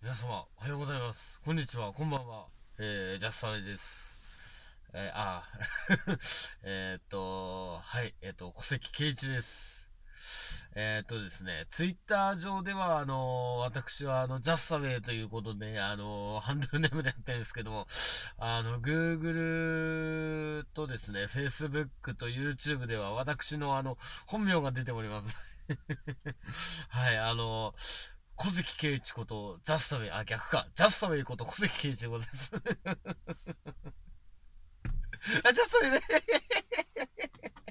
皆様、おはようございます。こんにちは、こんばんは。えー、ジャスサイです。えー、あ ーえっと、はい、えー、っと、小関圭一です。えー、っとですね、ツイッター上では、あの私は、あの、ジャスサウェイということで、あのハンドルネームでやってるんですけども、あの、Google とですね、Facebook と YouTube では、私の、あの、本名が出ております。はい、あの、小関圭一こと、ジャストウェイ、あ、逆か。ジャストウェイこと小関圭一でございます。あ、ジャストウェイね。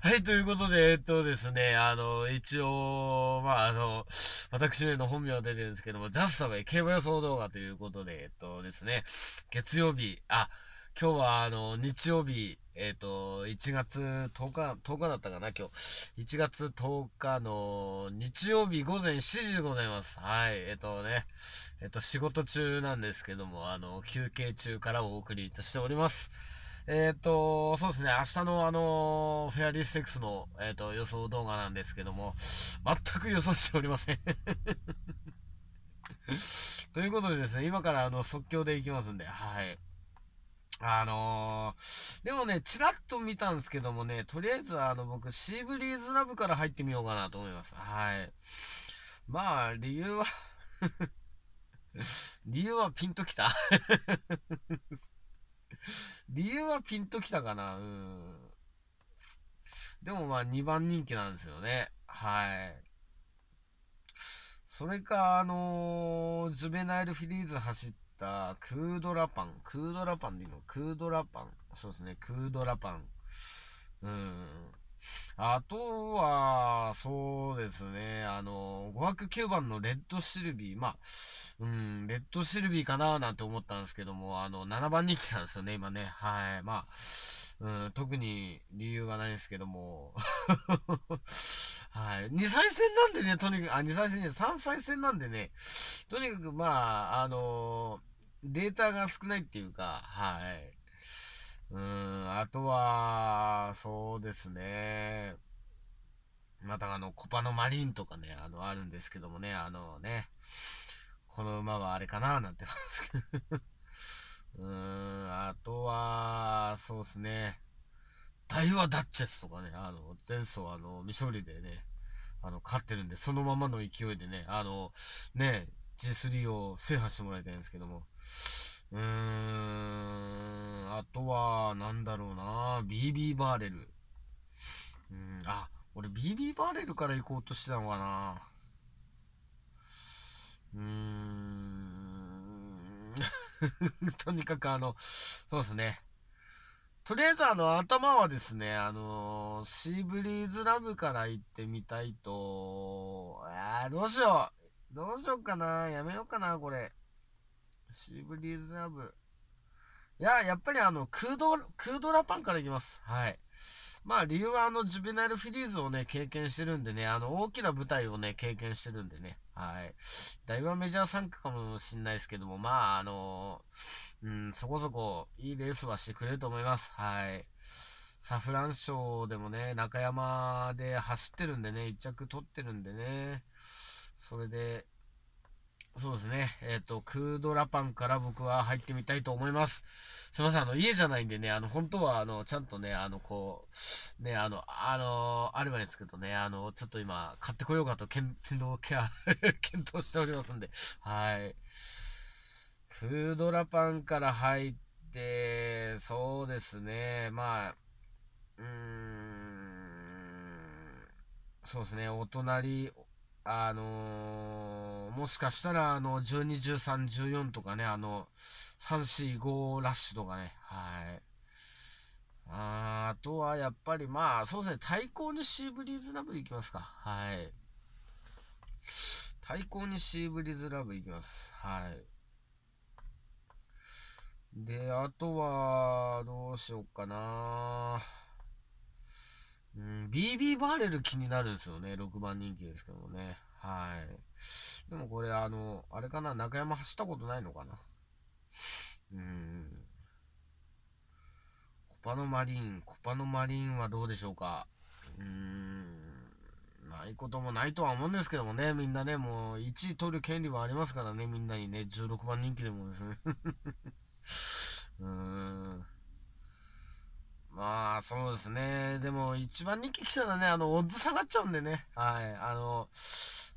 はい、ということで、えっとですね、あの、一応、まあ、あの、私の本名は出てるんですけども、ジャストウェイ競馬予想動画ということで、えっとですね、月曜日、あ、今日はあの、日曜日、えっ、ー、と、1月10日、10日だったかな、今日。1月10日の日曜日午前7時でございます。はい、えっ、ー、とね、えっ、ー、と、仕事中なんですけども、あの、休憩中からお送りいたしております。えっ、と、そうですね、明日のあの、フェアリーステックスの、えっ、と、予想動画なんですけども、全く予想しておりません ということでですね、今からあの、即興でいきますんで、はい。あのー、でもね、ちらっと見たんですけどもね、とりあえずあの僕、シーブリーズラブから入ってみようかなと思います。はい。まあ、理由は 理由はピンときた 理由はピンときたかな。うん。でもまあ2番人気なんですよね。はい。それか、あのー、ジュベナイルフィリーズ走って、た、クードラパン。クードラパンでいいのクードラパン。そうですね、クードラパン。うん。あとは、そうですね、あの、5枠9番のレッドシルビー、まあ、うん、レッドシルビーかななんて思ったんですけども、あの、7番人気なんですよね、今ね。はい、まあ、うん、特に理由はないですけども。はい。二歳戦なんでね、とにかく、あ、二歳戦じ三歳戦なんでね、とにかく、まあ、あのー、データが少ないっていうか、はい。うん、あとは、そうですね。またあの、コパのマリンとかね、あの、あるんですけどもね、あのね、この馬はあれかななんてますけど。うーん、あとは、そうですね。対話ダッチェスとかね、あの、前走あの、未勝利でね、あの、勝ってるんで、そのままの勢いでね、あの、ね、G3 を制覇してもらいたいんですけども。うーん、あとは、なんだろうな BB バーレル。うん、あ、俺 BB バーレルから行こうとしてたのかなうーん、とにかくあの、そうですね。とりあえずあの、頭はですね、あのー、シーブリーズラブから行ってみたいと、ああどうしよう。どうしようかな。やめようかな、これ。シーブリーズラブ。いや、やっぱりあの、クード、クードラパンから行きます。はい。まあ理由はあのジュビナルフィリーズをね、経験してるんでね、あの大きな舞台をね、経験してるんでね、はい。だいぶメジャー参加かもしんないですけども、まああの、そこそこいいレースはしてくれると思います。はい。サフラン賞でもね、中山で走ってるんでね、1着取ってるんでね、それで、そうですね、えっ、ー、と、クードラパンから僕は入ってみたいと思います。すいません、あの、家じゃないんでね、あの、本当は、あの、ちゃんとね、あの、こう、ね、あの、あの、あればですけどね、あの、ちょっと今、買ってこようかと検討、検討しておりますんで、はい。フードラパンから入って、そうですね、まあ、うーん、そうですね、お隣、あのー、もしかしたら、あの、12、13、14とかね、あの、3、4、5ラッシュとかね、はい。ああとはやっぱりまあ、そうですね、対抗にシーブリーズラブいきますか。はい。対抗にシーブリーズラブいきます。はい。で、あとは、どうしよっかな。うん、BB バレル気になるんですよね。6番人気ですけどもね。はい。でもこれ、あの、あれかな、中山走ったことないのかな。うん。コパノマリン、コパノマリンはどうでしょうか。うーん。ないこともないとは思うんですけどもね、みんなね、もう1位取る権利はありますからね、みんなにね、16番人気でもですね。うーん。まあ、そうですね。でも、一番人気来たらね、あの、オッズ下がっちゃうんでね。はい。あの、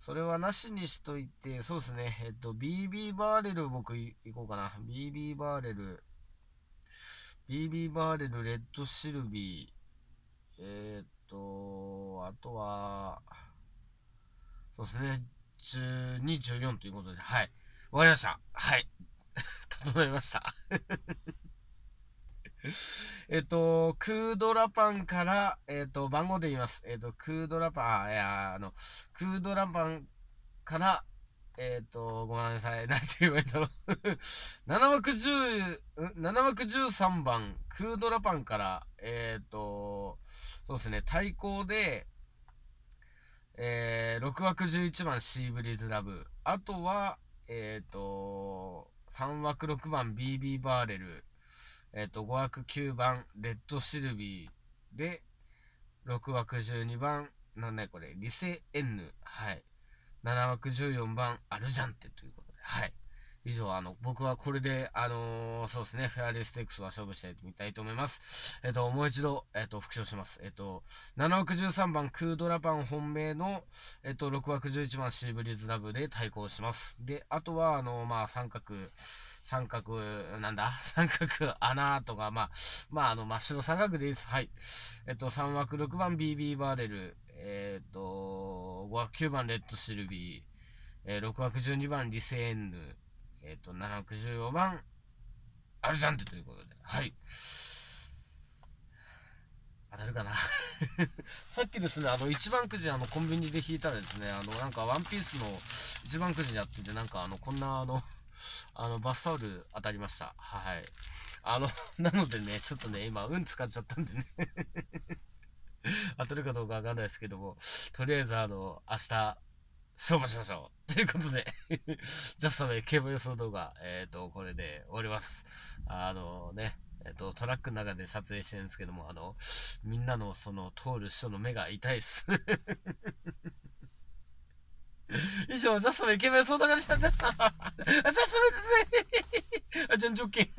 それはなしにしといて、そうですね。えっと、BB バーレル、僕、いこうかな。BB バーレル、BB バーレル、レッドシルビー、えー、っと、あとは、そうですね。12、14ということで、はい。わかりました。はい。整えました えっと、クードラパンから、えっと、番号で言います。えっと、クードラパン、あ、いや、あの、クードラパンから、えっ、と、ごめんなさい。なんて言えばいいんだろう7枠10、7枠13番、クードラパンから、えっ、と、そうですね、対抗で、えー、6枠11番、シーブリーズラブ。あとは、えっ、と、3枠6番 BB バーレル、えっ、ー、と、5枠9番レッドシルビーで、6枠12番、なんだいこれ、リセエンヌ、はい。7枠14番アルジャンテということで、はい。以上、あの、僕はこれで、あのー、そうですね、フェアリーステークスは勝負してみたいと思います。えっ、と、もう一度、えっ、と、復唱します。えっ、と、7枠13番、クードラパン本命の、えっ、と、6枠11番、シーブリーズラブで対抗します。で、あとは、あのー、まあ、三角、三角、なんだ三角、穴とか、まあ、まあ、あの、真っ白三角です。はい。えっと、3枠6番 BB バーレル、えっと、5枠9番レッドシルビー、えー、6枠12番リセーンヌ、えっ、ー、と、764番、アルジャンテということで、はい。当たるかな さっきですね、あの、一番くじ、あの、コンビニで引いたらですね、あの、なんか、ワンピースの一番くじやってて、なんか、あの、こんな、あの、あの、バスタオル当たりました。はい。あの、なのでね、ちょっとね、今、運使っちゃったんでね当たるかどうかわかんないですけども、とりあえず、あの、明日、勝負しましょう。ということで ジャストで競馬予想動画、えっ、ー、と、これで終わります。あのね、えっ、ー、と、トラックの中で撮影してるんですけども、あの、みんなのその通る人の目が痛いっす 以上、ジャストのイケメン動画でした、ジャスト。ジャストぜあ、じゃん、ジョッキン。